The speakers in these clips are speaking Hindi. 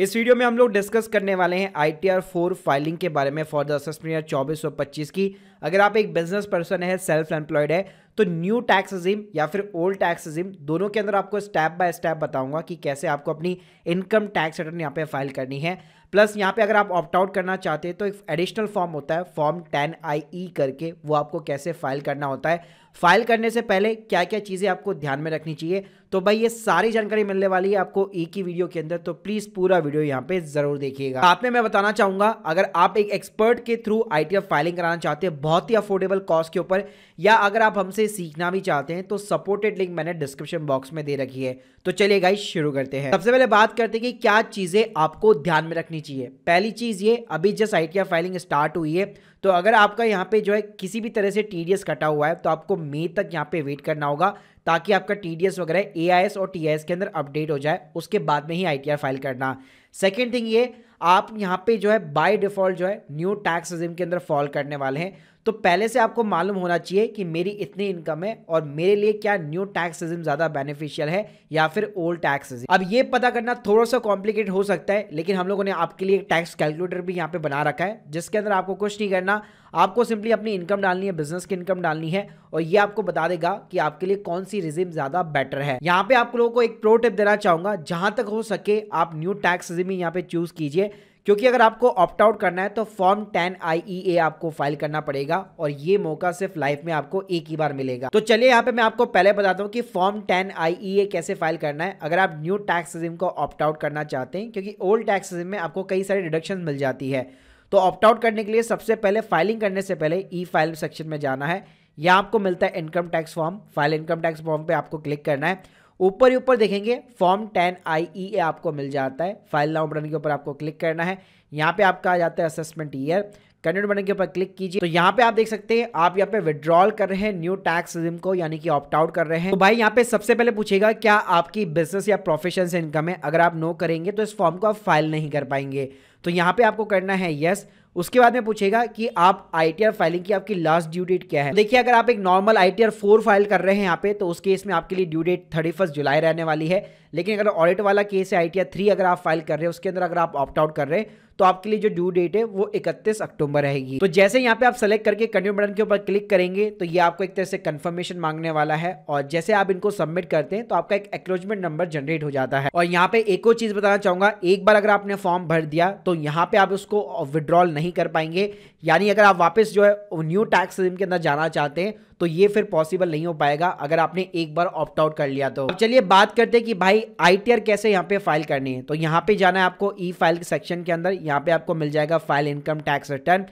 इस वीडियो में हम लोग डिस्कस करने वाले हैं I T R four filing के बारे में फॉर द असेसमेंट ईयर चौबीस सौ पच्चीस की अगर आप एक बिजनेस पर्सन है सेल्फ एम्प्लॉयड है तो न्यू टैक्स जिम या फिर ओल्ड टैक्स जिम दोनों के अंदर आपको स्टेप बाय स्टेप बताऊंगा कि कैसे आपको अपनी इनकम टैक्स रिटर्न यहाँ पे फाइल करनी है प्लस यहाँ पे अगर आप ऑप्ट आउट करना चाहते हैं तो एक एडिशनल फॉर्म होता है फॉर्म टेन आई ई करके वो आपको कैसे फाइल करना होता है फाइल करने से पहले क्या क्या चीज़ें आपको ध्यान में रखनी चाहिए तो भाई ये सारी जानकारी मिलने वाली है आपको एक ही वीडियो के अंदर तो प्लीज़ पूरा वीडियो यहाँ पे ज़रूर देखिएगा आप में मैं बताना चाहूंगा अगर आप एक एक्सपर्ट के थ्रू आई फाइलिंग कराना चाहते हैं बहुत ही अफोर्डेबल कॉस्ट के ऊपर या अगर आप हमसे सीखना भी चाहते हैं तो सपोर्टेड लिंक मैंने डिस्क्रिप्शन बॉक्स में दे रखी है तो चलिए गाइस शुरू करते हैं सबसे पहले बात करते हैं कि क्या चीज़ें आपको ध्यान में रखनी चाहिए पहली चीज़ ये अभी जस्ट आई फाइलिंग स्टार्ट हुई है तो अगर आपका यहाँ पे जो है किसी भी तरह से टी कटा हुआ है तो आपको मई तक यहाँ पे वेट करना होगा ताकि आपका टी वगैरह ए और टी के अंदर अपडेट हो जाए उसके बाद में ही आई फाइल करना सेकेंड थिंग ये आप यहाँ पे जो है बाय डिफॉल्ट जो है न्यू टैक्स रिजिम के अंदर फॉल करने वाले हैं तो पहले से आपको मालूम होना चाहिए कि मेरी इतनी इनकम है और मेरे लिए क्या न्यू टैक्स सिस्टम ज़्यादा बेनिफिशियल है या फिर ओल्ड टैक्स सिस्टम अब ये पता करना थोड़ा सा कॉम्प्लिकेट हो सकता है लेकिन हम लोगों ने आपके लिए टैक्स कैलकुलेटर भी यहाँ पे बना रखा है जिसके अंदर आपको कुछ नहीं करना आपको सिंपली अपनी इनकम डालनी है बिजनेस की इनकम डालनी है और ये आपको बता देगा कि आपके लिए कौन सी रिजिम ज्यादा बेटर है यहाँ पे आप लोगों को एक प्रो टिप देना चाहूंगा जहां तक हो सके आप न्यू टैक्स रिजिम ही यहाँ पे चूज कीजिए क्योंकि अगर आपको ऑप्ट आउट करना है तो फॉर्म टेन आई आपको फाइल करना पड़ेगा और ये मौका सिर्फ लाइफ में आपको एक ही बार मिलेगा तो चलिए यहाँ पे मैं आपको पहले बताता हूँ कि फॉर्म टेन आई कैसे फाइल करना है अगर आप न्यू टैक्स रिजिम को ऑप्ट आउट करना चाहते हैं क्योंकि ओल्ड टैक्स रिजिम में आपको कई सारी डिडक्शन मिल जाती है तो ऑप्ट आउट करने के लिए सबसे पहले फाइलिंग करने से पहले ई फाइल सेक्शन में जाना है यहाँ आपको मिलता है income tax form file income tax form पर आपको क्लिक करना है ऊपर ही ऊपर देखेंगे फॉर्म टेन आई ई आपको मिल जाता है फाइल नाउ बटन के ऊपर आपको क्लिक करना है यहाँ पे आपका आ जाता है असेसमेंट ईयर कंटेंट बटन के ऊपर क्लिक कीजिए तो यहाँ पे आप देख सकते हैं आप यहाँ पे विड्रॉल कर रहे हैं न्यू टैक्स रिजिम को यानी कि ऑप्ट आउट कर रहे हैं तो भाई यहाँ पे सबसे पहले पूछेगा क्या आपकी बिजनेस या प्रोफेशन से इनकम है अगर आप नो करेंगे तो इस फॉर्म को आप फाइल नहीं कर पाएंगे तो यहाँ पे आपको करना है यस yes, उसके बाद में पूछेगा कि आप आई फाइलिंग की आपकी लास्ट ड्यू डेट क्या है देखिए अगर आप एक नॉर्मल आई फोर फाइल कर रहे हैं यहाँ पे तो उस केस में आपके लिए ड्यू डेट थर्टी फर्स्ट जुलाई रहने वाली है लेकिन अगर ऑडिट वाला केस है आई थ्री अगर आप फाइल कर रहे हैं उसके अंदर अगर आप ऑप्ट आउट कर रहे हैं तो आपके लिए जो ड्यू डेट है वो इकतीस अक्टूबर रहेगी तो जैसे यहाँ पे आप सेलेक्ट करके कंटिन्यू बटन के ऊपर क्लिक करेंगे तो ये आपको एक तरह से कंफर्मेशन मांगने वाला है और जैसे आप इनको सबमिट करते हैं तो आपका एक एक्नोलॉजमेंट नंबर जनरेट हो जाता है और यहाँ पे एक और चीज बताना चाहूंगा एक बार अगर आपने फॉर्म भर दिया तो यहाँ पे आप उसको विड्रॉल नहीं कर पाएंगे यानी अगर आप वापस जो है न्यू टैक्स के अंदर जाना चाहते हैं तो ये फिर पॉसिबल नहीं हो पाएगा अगर आपने एक बार ऑप्ट आउट कर लिया तो चलिए बात करते हैं कि भाई आई कैसे यहाँ पे फाइल करनी है तो यहाँ पे जाना है आपको ई फाइल सेक्शन के अंदर यहाँ पे आपको मिल जाएगा फाइल इनकम टैक्स रिटर्न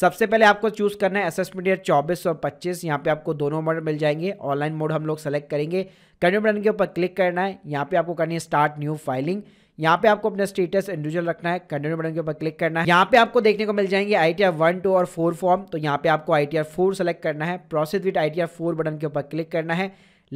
सबसे पहले आपको चूज करना है असेसमेंट ईयर चौबीस और पच्चीस यहाँ पे आपको दोनों मोड मिल जाएंगे ऑनलाइन मोड हम लोग सेलेक्ट करेंगे कंट्री बटन के ऊपर क्लिक करना है यहाँ पे आपको करनी है स्टार्ट न्यू फाइलिंग यहाँ पे आपको अपना स्टेटस इंडिविजुअल रखना है कंटिन्यू बटन के ऊपर क्लिक करना है यहाँ पे आपको देखने को मिल जाएंगे I T R one two और फोर फॉर्म तो यहाँ पे आपको I T R four select करना है process with I T R four button के ऊपर क्लिक करना है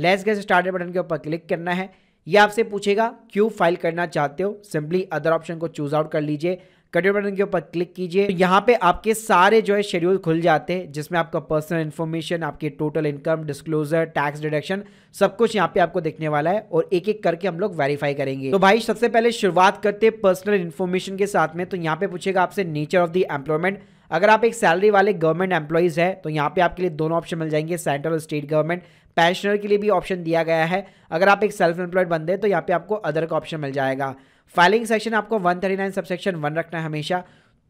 लेस गेस स्टार्ट बटन के ऊपर क्लिक करना है ये आपसे पूछेगा क्यों फाइल करना चाहते हो सिंपली अदर ऑप्शन को चूज आउट कर लीजिए करियर बटन के ऊपर क्लिक कीजिए तो यहाँ पे आपके सारे जो है शेड्यूल खुल जाते हैं जिसमें आपका पर्सनल इन्फॉर्मेशन आपकी total income disclosure tax deduction सब कुछ यहाँ पे आपको देखने वाला है और एक एक करके हम लोग वेरीफाई करेंगे तो भाई सबसे पहले शुरुआत करते हैं पर्सनल इन्फॉर्मेशन के साथ में तो यहाँ पे पूछेगा आपसे नेचर ऑफ द एम्प्लॉयमेंट अगर आप एक सैलरी वाले गवर्नमेंट एम्प्लॉयज़ है तो यहाँ पे आपके लिए दोनों ऑप्शन मिल जाएंगे सेंट्रल और स्टेट गवर्नमेंट पेंशनर के लिए भी ऑप्शन दिया गया है अगर आप एक सेल्फ एम्प्लॉयड बंदे तो यहाँ पे आपको अदर का ऑप्शन मिल जाएगा फाइलिंग सेक्शन आपको 139 सब सेक्शन वन रखना है हमेशा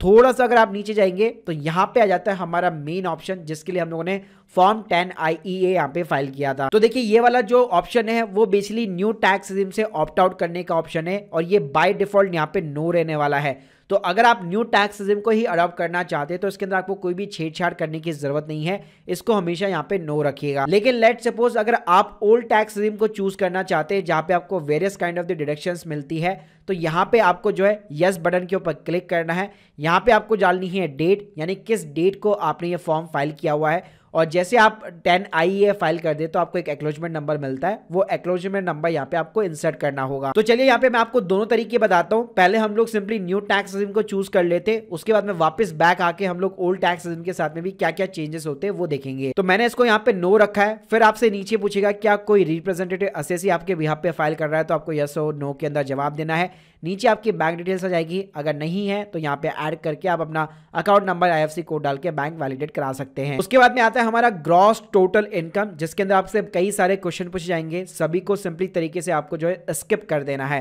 थोड़ा सा अगर आप नीचे जाएंगे तो यहाँ पे आ जाता है हमारा मेन ऑप्शन जिसके लिए हम लोगों ने फॉर्म टेन आई ई ए यहाँ पे फाइल किया था तो देखिए ये वाला जो ऑप्शन है वो बेसिकली न्यू टैक्स से ऑप्ट आउट करने का ऑप्शन है और ये बाय डिफॉल्ट यहाँ पे नो रहने वाला है तो अगर आप न्यू टैक्स सिस्टम को ही अडॉप्ट करना चाहते हैं तो इसके अंदर आपको कोई भी छेड़छाड़ करने की जरूरत नहीं है इसको हमेशा यहाँ पे नो रखिएगा लेकिन लेट सपोज अगर आप ओल्ड टैक्स सिस्टम को चूज करना चाहते हैं जहाँ पे आपको various kind of the deduction मिलती है तो यहाँ पे आपको जो है यस बटन के ऊपर क्लिक करना है यहाँ पे आपको डालनी है डेट यानी किस डेट को आपने ये फॉर्म फाइल किया हुआ है और जैसे आप टेन आई ए फाइल कर दे तो आपको एक एक्लोजमेंट नंबर मिलता है वो एक्लोजमेंट नंबर यहाँ पे आपको इंसर्ट करना होगा तो चलिए यहाँ पे मैं आपको दोनों तरीके बताता हूँ पहले हम लोग सिंपली न्यू टैक्स रिजिम को चूज कर लेते उसके बाद में वापस बैक आके हम लोग ओल्ड टैक्स रिजिम के साथ में भी क्या क्या चेंजेस होते हैं वो देखेंगे तो मैंने इसको यहाँ पे नो रखा है फिर आपसे नीचे पूछेगा क्या कोई रिप्रेजेंटेटिव असेसी आपके यहाँ पे फाइल कर रहा है तो आपको यस और नो के अंदर जवाब देना है नीचे आपकी बैंक डिटेल्स आ जाएगी अगर नहीं है तो यहाँ पे ऐड करके आप अपना अकाउंट नंबर आई कोड डाल के बैंक वैलिडेट करा सकते हैं उसके बाद में आता है हमारा ग्रॉस टोटल इनकम जिसके अंदर आपसे कई सारे क्वेश्चन पूछे जाएंगे सभी को सिंपली तरीके से आपको जो है स्किप कर देना है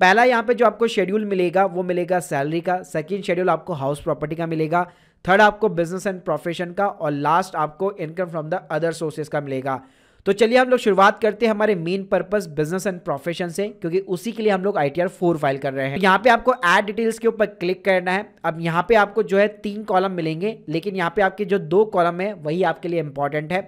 पहला यहाँ पे जो आपको शेड्यूल मिलेगा वो मिलेगा सैलरी का सेकेंड शेड्यूल आपको हाउस प्रॉपर्टी का मिलेगा थर्ड आपको बिजनेस एंड प्रोफेशन का और लास्ट आपको income from the other sources का मिलेगा तो चलिए हम लोग शुरुआत करते हैं हमारे main purpose business and profession से क्योंकि उसी के लिए हम लोग आई टी फाइल कर रहे हैं यहाँ पे आपको एड डिटेल्स के ऊपर क्लिक करना है अब यहाँ पे आपको जो है तीन कॉलम मिलेंगे लेकिन यहाँ पे आपके जो दो कॉलम है वही आपके लिए इंपॉर्टेंट है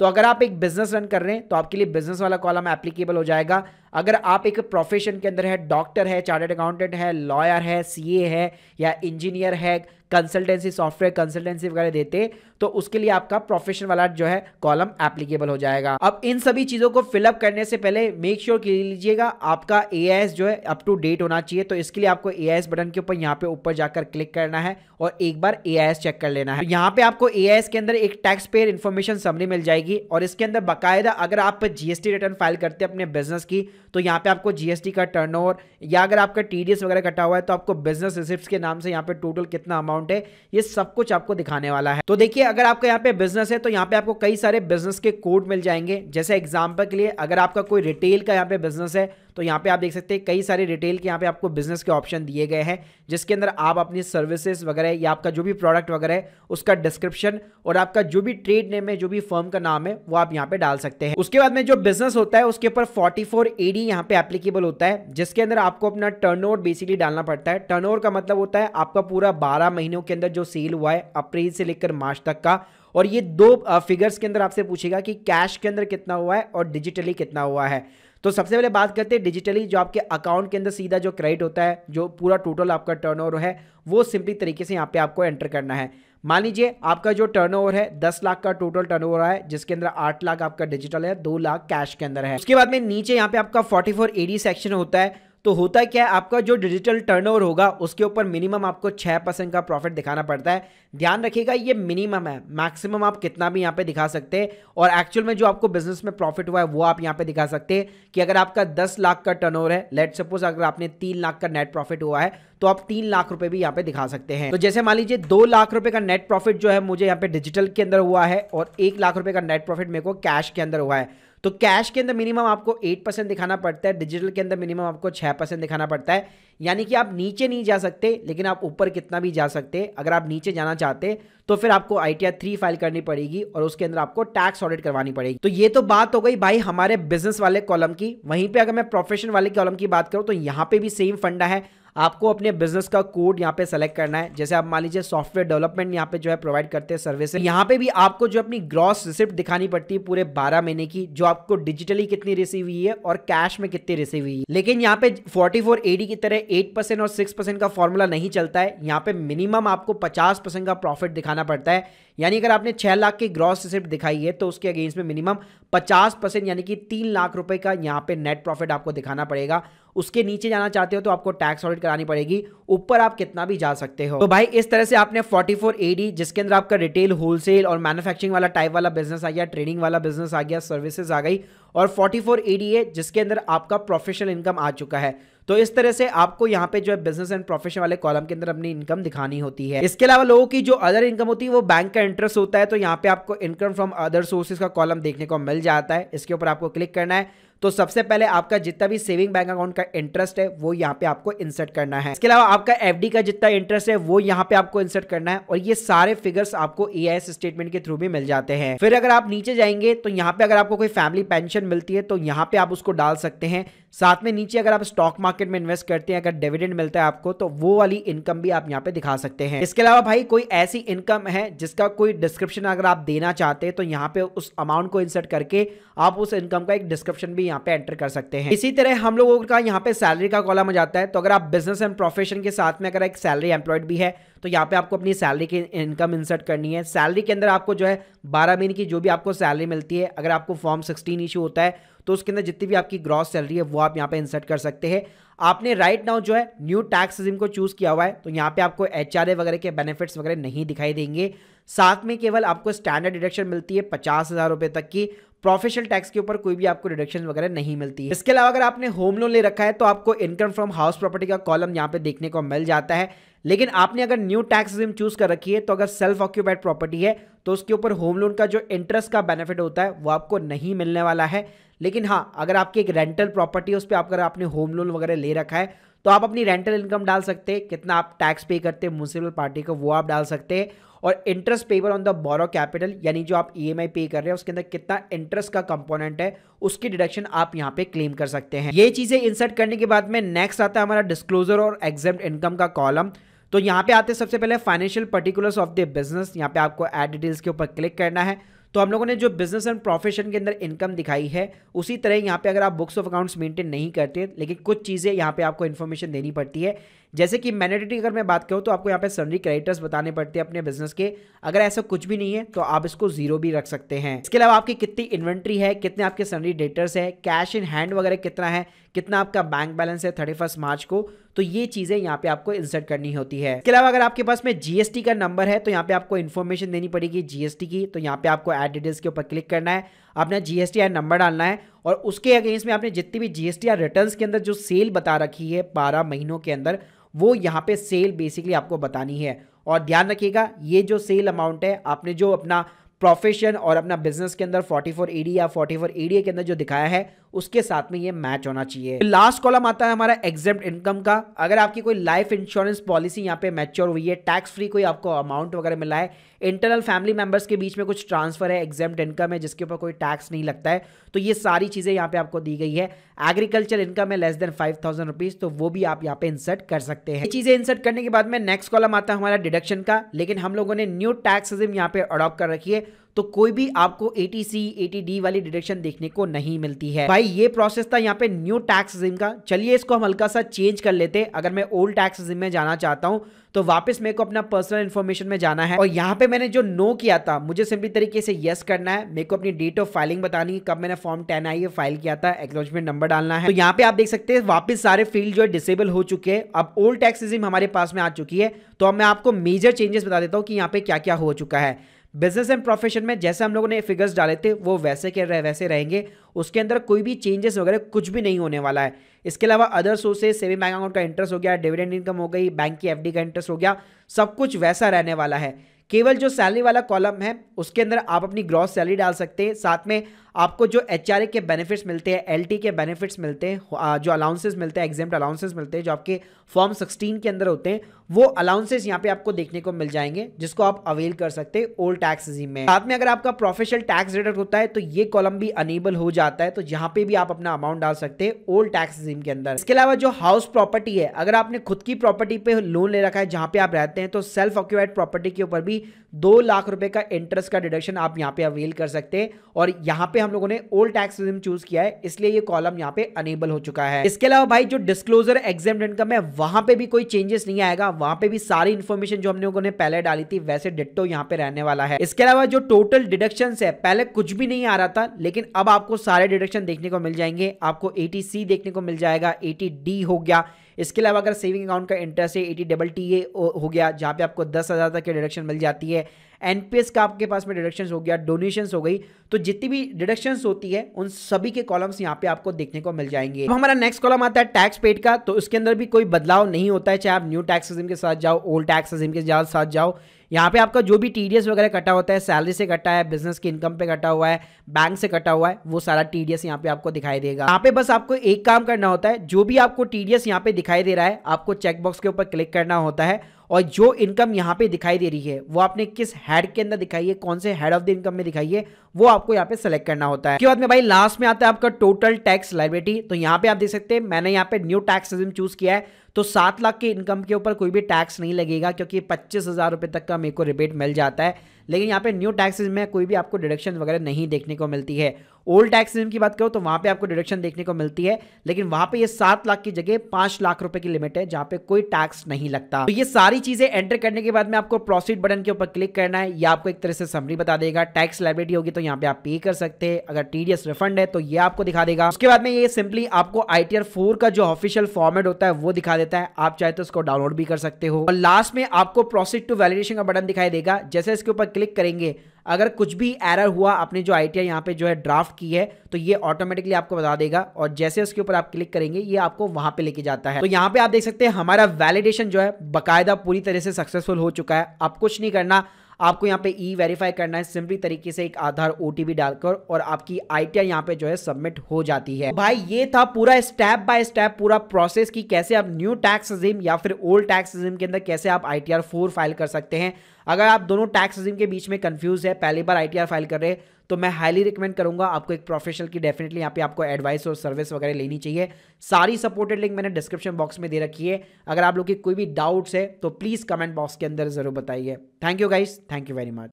तो अगर आप एक बिजनेस रन कर रहे हैं तो आपके लिए बिजनेस वाला कॉलम एप्लीकेबल हो जाएगा अगर आप एक प्रोफेशन के अंदर है डॉक्टर है चार्टर्ड अकाउंटेंट है लॉयर है सीए है या इंजीनियर है कंसल्टेंसी सॉफ्टवेयर कंसल्टेंसी वगैरह देते तो उसके लिए आपका प्रोफेशन वाला जो है कॉलम एप्लीकेबल हो जाएगा अब इन सभी चीज़ों को फिलअप करने से पहले मेक श्योर कर लीजिएगा आपका ए जो है अप टू डेट होना चाहिए तो इसके लिए आपको ए बटन के ऊपर यहाँ पे ऊपर जाकर क्लिक करना है और एक बार ए चेक कर लेना है तो यहाँ पे आपको ए के अंदर एक टैक्स पेयर इन्फॉर्मेशन समरी मिल जाएगी और इसके अंदर बाकायदा अगर आप जीएसटी रिटर्न फाइल करते हैं अपने बिजनेस की तो यहाँ पे आपको जीएसटी का टर्नओवर या अगर आपका टीडीएस वगैरह कटा हुआ है तो आपको बिजनेस रिसिप्ट के नाम से यहाँ पे टोटल कितना अमाउंट है ये सब कुछ आपको दिखाने वाला है तो देखिए अगर आपका यहाँ पे बिजनेस है तो यहाँ पे आपको कई सारे बिजनेस के कोड मिल जाएंगे जैसे एग्जाम्पल के लिए अगर आपका कोई रिटेल का यहाँ पे बिजनेस है तो यहाँ पे आप देख सकते हैं कई सारे रिटेल के यहाँ पे आपको बिजनेस के ऑप्शन दिए गए हैं जिसके अंदर आप अपनी सर्विसेज वगैरह या आपका जो भी प्रोडक्ट वगैरह है उसका डिस्क्रिप्शन और आपका जो भी ट्रेड नेम है जो भी फर्म का नाम है वो आप यहाँ पे डाल सकते हैं उसके बाद में जो बिजनेस होता है उसके ऊपर फोर्टी फोर एडी यहाँ पे एप्लीकेबल होता है जिसके अंदर आपको अपना टर्न बेसिकली डालना पड़ता है टर्न का मतलब होता है आपका पूरा बारह महीनों के अंदर जो सेल हुआ है अप्रैल से लेकर मार्च तक का और ये दो फिगर्स के अंदर आपसे पूछेगा कि कैश के अंदर कितना हुआ है और डिजिटली कितना हुआ है तो सबसे पहले बात करते हैं डिजिटली जो आपके अकाउंट के अंदर सीधा जो क्रेडिट होता है जो पूरा टोटल आपका टर्न है वो सिंपली तरीके से यहाँ पे आपको एंटर करना है मान लीजिए आपका जो टर्नओवर है दस लाख का टोटल टर्नओवर है जिसके अंदर आठ लाख आपका डिजिटल है दो लाख कैश के अंदर है उसके बाद में नीचे यहाँ पे आपका फोर्टी फोर सेक्शन होता है तो होता क्या है आपका जो डिजिटल टर्नओवर होगा उसके ऊपर मिनिमम आपको छह परसेंट का प्रॉफिट दिखाना पड़ता है ध्यान रखिएगा ये मिनिमम है मैक्सिमम आप कितना भी यहाँ पे दिखा सकते हैं और एक्चुअल में जो आपको बिजनेस में प्रॉफिट हुआ है वो आप यहाँ पे दिखा सकते हैं कि अगर आपका दस लाख का टर्न है लेट सपोज अगर आपने तीन लाख का नेट प्रॉफिट हुआ है तो आप तीन लाख रुपए भी यहाँ पे दिखा सकते हैं तो जैसे मान लीजिए दो लाख रुपए का नेट प्रॉफिट जो है मुझे यहाँ पे डिजिटल के अंदर हुआ है और एक लाख रुपए का नेट प्रॉफिट मेरे को कैश के अंदर हुआ है तो कैश के अंदर मिनिमम आपको एट परसेंट दिखाना पड़ता है डिजिटल के अंदर मिनिमम आपको छः परसेंट दिखाना पड़ता है यानी कि आप नीचे नहीं जा सकते लेकिन आप ऊपर कितना भी जा सकते अगर आप नीचे जाना चाहते तो फिर आपको आई टी थ्री फाइल करनी पड़ेगी और उसके अंदर आपको टैक्स ऑडिट करवानी पड़ेगी तो ये तो बात हो गई भाई हमारे बिजनेस वाले कॉलम की वहीं पर अगर मैं प्रोफेशन वाले कॉलम की बात करूँ तो यहाँ पर भी सेम फंडा है आपको अपने बिजनेस का कोड यहाँ पे सेलेक्ट करना है जैसे आप मान लीजिए सॉफ्टवेयर डेवलपमेंट यहाँ पे जो है प्रोवाइड करते हैं सर्विस यहाँ पे भी आपको जो अपनी ग्रॉस रिसिप्ट दिखानी पड़ती है पूरे बारह महीने की जो आपको डिजिटली कितनी रिसीव हुई है और कैश में कितनी रिसीव हुई है लेकिन यहाँ पे फोर्टी फोर एडी की तरह एट परसेंट और सिक्स परसेंट का फॉर्मूला नहीं चलता है यहाँ पे मिनिमम आपको पचास परसेंट का प्रॉफिट दिखाना पड़ता है यानी अगर आपने छह लाख की ग्रॉस रिसिप्ट दिखाई है तो उसके अगेंस्ट में मिनिमम पचास परसेंट यानी कि तीन लाख रुपए का यहाँ पे नेट प्रॉफिट आपको दिखाना पड़ेगा उसके नीचे जाना चाहते हो तो आपको टैक्स ऑडिट करानी पड़ेगी ऊपर आप कितना भी जा सकते हो तो भाई इस तरह से आपने 44 एडी जिसके अंदर आपका रिटेल होलसेल और मैन्युफैक्चरिंग वाला टाइप वाला बिजनेस आ गया ट्रेडिंग वाला बिजनेस आ गया सर्विसेज आ गई और 44 एडी है जिसके अंदर आपका प्रोफेशनल इनकम आ चुका है तो इस तरह से आपको यहाँ पे जो है बिजनेस एंड प्रोफेशन वाले कॉलम के अंदर अपनी इनकम दिखानी होती है इसके अलावा लोगों की जो अदर इनकम होती है वो बैंक का इंटरेस्ट होता है तो यहाँ पे आपको इनकम फ्रॉम अदर सोर्सेज का कॉलम देखने को मिल जाता है इसके ऊपर आपको क्लिक करना है तो सबसे पहले आपका जितना भी सेविंग बैंक अकाउंट का इंटरेस्ट है वो यहाँ पे आपको इंसर्ट करना है इसके अलावा आपका एफडी का जितना इंटरेस्ट है वो यहाँ पे आपको इंसर्ट करना है और ये सारे फिगर्स आपको ए स्टेटमेंट के थ्रू भी मिल जाते हैं फिर अगर आप नीचे जाएंगे तो यहाँ पे अगर आपको कोई फैमिली पेंशन मिलती है तो यहाँ पे आप उसको डाल सकते हैं साथ में नीचे अगर आप स्टॉक मार्केट में इन्वेस्ट करते हैं अगर डिविडेंड मिलता है आपको तो वो वाली इनकम भी आप यहाँ पे दिखा सकते हैं इसके अलावा भाई कोई ऐसी इनकम है जिसका कोई डिस्क्रिप्शन अगर आप देना चाहते हैं तो यहाँ पे उस अमाउंट को इंसर्ट करके आप उस इनकम का एक डिस्क्रिप्शन भी भी यहाँ पे एंटर कर सकते हैं इसी तरह हम लोगों का यहाँ पे सैलरी का कॉलम आ जाता है तो अगर आप बिजनेस एंड प्रोफेशन के साथ में अगर एक सैलरी एम्प्लॉयड भी है तो यहाँ पे आपको अपनी सैलरी की इनकम इंसर्ट करनी है सैलरी के अंदर आपको जो है बारह महीने की जो भी आपको सैलरी मिलती है अगर आपको फॉर्म सिक्सटीन इशू होता है तो उसके अंदर जितनी भी आपकी ग्रॉस सैलरी है वो आप यहाँ पे इंसर्ट कर सकते हैं आपने राइट नाउ जो है न्यू टैक्स सिस्टम को चूज़ किया हुआ है तो यहाँ पे आपको एच वगैरह के बेनिफिट्स वगैरह नहीं दिखाई देंगे साथ में केवल आपको स्टैंडर्ड डिडक्शन मिलती है पचास हज़ार रुपए तक की प्रोफेशनल टैक्स के ऊपर कोई भी आपको डिडक्शन वगैरह नहीं मिलती है इसके अलावा अगर आपने होम लोन ले रखा है तो आपको इनकम फ्रॉम हाउस प्रॉपर्टी का कॉलम यहाँ पे देखने को मिल जाता है लेकिन आपने अगर न्यू टैक्स रिम चूज कर रखी है तो अगर सेल्फ ऑक्यूपाइड प्रॉपर्टी है तो उसके ऊपर होम लोन का जो इंटरेस्ट का बेनिफिट होता है वो आपको नहीं मिलने वाला है लेकिन हाँ अगर आपकी एक रेंटल प्रॉपर्टी है उस पर अगर आपने होम लोन वगैरह ले रखा है तो आप अपनी रेंटल इनकम डाल सकते हैं कितना आप टैक्स पे करते हैं म्यूनसिपल पार्टी को वो आप डाल सकते हैं और interest payable on the borrow capital यानी जो आप ई e पे कर रहे हैं उसके अंदर कितना इंटरेस्ट का कंपोनेंट है उसकी डिडक्शन आप यहाँ पे क्लेम कर सकते हैं ये चीज़ें इंसर्ट करने के बाद में नेक्स्ट आता है हमारा डिस्क्लोजर और एग्जाम इनकम का कॉलम तो यहाँ पे आते सबसे पहले financial particulars of the business यहाँ पे आपको एड डिटेल्स के ऊपर क्लिक करना है तो हम लोगों ने जो बिजनेस एंड प्रोफेशन के अंदर इनकम दिखाई है उसी तरह यहाँ पे अगर आप बुक्स ऑफ अकाउंट्स मेंटेन नहीं करते लेकिन कुछ चीज़ें यहाँ पे आपको इन्फॉर्मेशन देनी पड़ती है जैसे कि मैनेडिटी अगर मैं बात करूँ तो आपको यहाँ पे सनरी क्रेडिटर्स बताने पड़ते हैं अपने बिजनेस के अगर ऐसा कुछ भी नहीं है तो आप इसको जीरो भी रख सकते हैं इसके अलावा आपकी कितनी इन्वेंट्री है कितने आपके सनरी डेटर्स है कैश इन हैंड वगैरह कितना है कितना आपका बैंक बैलेंस है थर्टी फर्स्ट मार्च को तो ये चीजें यहाँ पे आपको इंसर्ट करनी होती है इसके अलावा अगर आपके पास में जीएसटी का नंबर है तो यहाँ पे आपको इन्फॉर्मेशन देनी पड़ेगी जीएसटी की तो यहाँ पे आपको एड डिटेल्स के ऊपर क्लिक करना है अपना जीएसटी आई नंबर डालना है और उसके अगेंस्ट में आपने जितनी भी जीएसटी आर रिटर्न के अंदर जो सेल बता रखी है बारह महीनों के अंदर वो यहाँ पे सेल बेसिकली आपको बतानी है और ध्यान रखिएगा ये जो सेल अमाउंट है आपने जो अपना प्रोफेशन और अपना बिजनेस के अंदर 44 फोर या 44 फोर के अंदर जो दिखाया है उसके साथ में ये मैच होना चाहिए लास्ट कॉलम आता है हमारा एग्जेप्ट इनकम का अगर आपकी कोई लाइफ इंश्योरेंस पॉलिसी यहाँ पे मैच्योर हुई है टैक्स फ्री कोई आपको अमाउंट वगैरह मिला है इंटरनल फैमिली मेंबर्स के बीच में कुछ ट्रांसफर है एग्जेप्ट इनकम है जिसके ऊपर कोई टैक्स नहीं लगता है तो ये सारी चीज़ें यहाँ पे आपको दी गई है एग्रीकल्चर इनकम है less than five thousand rupees तो वो भी आप यहाँ पे इंसर्ट कर सकते हैं चीज़ें इंसर्ट करने के बाद में नेक्स्ट कॉलम आता है हमारा डिडक्शन का लेकिन हम लोगों ने न्यू टैक्स यहाँ पे अडॉप्ट कर रखी है तो कोई भी आपको एटीसी एटीडी वाली डिडक्शन देखने को नहीं मिलती है भाई ये प्रोसेस था यहाँ पे न्यू टैक्स का चलिए इसको हम हल्का सा चेंज कर लेते अगर मैं ओल्ड टैक्स में जाना चाहता हूँ तो वापस मेरे को अपना पर्सनल इन्फॉर्मेशन में जाना है और यहाँ पे मैंने जो नो किया था मुझे सिंपली तरीके से यस करना है मेरे को अपनी डेट ऑफ फाइलिंग बतानी है कब मैंने फॉर्म टेन आई फाइल किया था एक्नोलॉजमेंट नंबर डालना है तो यहाँ पे आप देख सकते हैं वापस सारे फील्ड जो है डिसेबल हो चुके हैं अब ओल्ड टैक्स हमारे पास में आ चुकी है तो अब मैं आपको मेजर चेंजेस बता देता हूँ कि यहाँ पे क्या क्या हो चुका है बिजनेस एंड प्रोफेशन में जैसे हम लोगों ने फिगर्स डाले थे वो वैसे के रह, वैसे रहेंगे उसके अंदर कोई भी चेंजेस वगैरह कुछ भी नहीं होने वाला है इसके अलावा other sources saving bank account का इंटरेस्ट हो गया डिविडेंड इनकम हो गई बैंक की एफडी का इंटरेस्ट हो गया सब कुछ वैसा रहने वाला है केवल जो सैलरी वाला कॉलम है उसके अंदर आप अपनी ग्रॉस सैलरी डाल सकते हैं साथ में आपको जो एच के बेनिफिट्स मिलते हैं एल के बेनिफिट्स मिलते हैं जो अलाउंसेज मिलते हैं एग्जाम अलाउंसेज मिलते हैं जो आपके फॉर्म सिक्सटीन के अंदर होते हैं वो अलाउंसेज यहाँ पे आपको देखने को मिल जाएंगे जिसको आप अवेल कर सकते हैं ओल्ड टैक्स रिजीम में साथ में अगर आपका प्रोफेशनल टैक्स रिटर्न होता है तो ये कॉलम भी अनेबल हो जाता है तो यहाँ पे भी आप अपना अमाउंट डाल सकते हैं ओल्ड टैक्स रिजीम के अंदर इसके अलावा जो हाउस प्रॉपर्टी है अगर आपने खुद की प्रॉपर्टी पे लोन ले रखा है जहाँ पे आप रहते हैं तो सेल्फ ऑक्यूपाइड प्रॉपर्टी के ऊपर भी दो लाख रुपए का इंटरेस्ट का डिडक्शन आप यहाँ पे अवेल कर सकते हैं और यहाँ पे हम लोगों ने ओल्ड टैक्स रिजिम चूज किया है इसलिए ये कॉलम यहाँ पे अनेबल हो चुका है इसके अलावा भाई जो डिस्क्लोजर एग्जाम इनकम है वहां पे भी कोई चेंजेस नहीं आएगा वहां पे भी सारी इन्फॉर्मेशन जो हम लोगों ने पहले डाली थी वैसे डिट्टो यहाँ पे रहने वाला है इसके अलावा जो टोटल डिडक्शन है पहले कुछ भी नहीं आ रहा था लेकिन अब आपको सारे डिडक्शन देखने को मिल जाएंगे आपको ए देखने को मिल जाएगा ए हो गया इसके अलावा अगर सेविंग अकाउंट का इंटरेस्ट है एटी डबल टी ए हो गया जहाँ पे आपको दस हज़ार तक की डिडक्शन मिल जाती है एनपीएस का आपके पास में डिडक्शन हो गया डोनेशन हो गई तो जितनी भी डिडक्शन होती है उन सभी के कॉलम्स यहाँ पे आपको देखने को मिल जाएंगे अब हमारा नेक्स्ट कॉलम आता है टैक्स पेड का तो उसके अंदर भी कोई बदलाव नहीं होता है चाहे आप न्यू टैक्स के साथ जाओ ओल्ड टैक्स के साथ जाओ यहाँ पे आपका जो भी टी वगैरह कटा होता है सैलरी से कटा है बिजनेस की इनकम पे कटा हुआ है बैंक से कटा हुआ है वो सारा टीडीएस यहाँ पे आपको दिखाई देगा यहाँ पे बस आपको एक काम करना होता है जो भी आपको टीडीएस यहाँ पे दिखाई दे रहा है आपको चेकबॉक्स के ऊपर क्लिक करना होता है और जो इनकम यहाँ पे दिखाई दे रही है वो आपने किस हेड के अंदर दिखाई है कौन से हेड ऑफ द इनकम में दिखाई है वो आपको यहाँ पे सेलेक्ट करना होता है बाद में भाई लास्ट में आता है आपका टोटल टैक्स लाइबिलिटी तो यहाँ पे आप देख सकते हैं मैंने यहाँ पे न्यू टैक्स सिस्टम चूज किया है तो सात लाख के इनकम के ऊपर कोई भी टैक्स नहीं लगेगा क्योंकि पच्चीस हजार तक का मेरे को रिबेट मिल जाता है लेकिन यहाँ पे न्यू टैक्सेज में कोई भी आपको डिडक्शन वगैरह नहीं देखने को मिलती है ओल्ड टैक्स की बात करो तो वहाँ पे आपको डिडक्शन देखने को मिलती है लेकिन वहाँ पे ये सात लाख की जगह पांच लाख रुपए की लिमिट है जहाँ पे कोई टैक्स नहीं लगता तो ये सारी चीजें एंटर करने के बाद में आपको प्रोसीड बटन के ऊपर क्लिक करना है या आपको एक तरह से समरी बता देगा टैक्स लाइब्रेटी होगी तो यहाँ पे आप पे कर सकते हैं अगर टीडीएस रिफंड है तो ये आपको दिखा देगा उसके बाद में ये सिंपली आपको आईटीआर फोर का जो ऑफिशियल फॉर्मेट होता है वो दिखा देता है आप चाहे तो उसको डाउनलोड भी कर सकते हो और लास्ट में आपको प्रोसीड टू वैलिडेशन का बटन दिखाई देगा जैसे इसके ऊपर क्लिक करेंगे अगर कुछ भी एरर हुआ आपने जो आई टी यहाँ पे जो है ड्राफ्ट की है तो ये ऑटोमेटिकली आपको बता देगा और जैसे उसके ऊपर आप क्लिक करेंगे ये आपको वहां पे लेके जाता है तो यहाँ पे आप देख सकते हैं हमारा वैलिडेशन जो है बकायदा पूरी तरह से सक्सेसफुल हो चुका है अब कुछ नहीं करना आपको यहाँ पे ई वेरीफाई करना है सिंपली तरीके से एक आधार ओटीपी डालकर और आपकी आईटीआर यहाँ पे जो है सबमिट हो जाती है भाई ये था पूरा स्टेप बाय स्टेप पूरा प्रोसेस की कैसे आप न्यू टैक्स रिजिम या फिर ओल्ड टैक्स रिजिम के अंदर कैसे आप I T R four file कर सकते हैं अगर आप दोनों टैक्स रिजिम के बीच में कंफ्यूज है पहली बार आई टी आर फाइल कर रहे हैं तो मैं हाईली रिकमेंड करूंगा आपको एक प्रोफेशनल की डेफिनेटली यहाँ पे आपको एडवाइस और सर्विस वगैरह लेनी चाहिए सारी सपोर्टेड लिंक मैंने डिस्क्रिप्शन बॉक्स में दे रखी है अगर आप लोग की कोई भी डाउट्स है तो प्लीज़ कमेंट बॉक्स के अंदर ज़रूर बताइए thank you guys thank you very much